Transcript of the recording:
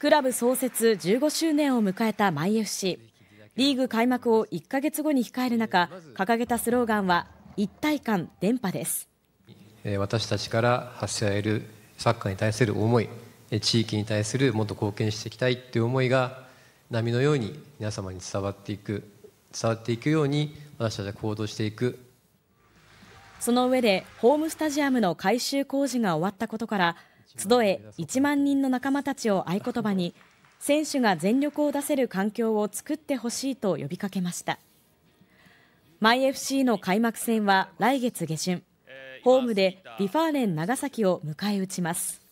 クラブ創設15周年を迎えたマイ FC。リーグ開幕を1か月後に控える中、掲げたスローガンは、一体感電波です。私たちから発せられるサッカーに対する思い、地域に対するもっと貢献していきたいという思いが、波のように皆様に伝わっていく、伝わっていくように、私たちは行動していく。その上でホームスタジアムの改修工事が終わったことから集え1万人の仲間たちを合言葉に選手が全力を出せる環境を作ってほしいと呼びかけましたマイ FC の開幕戦は来月下旬ホームでビファーレン長崎を迎え撃ちます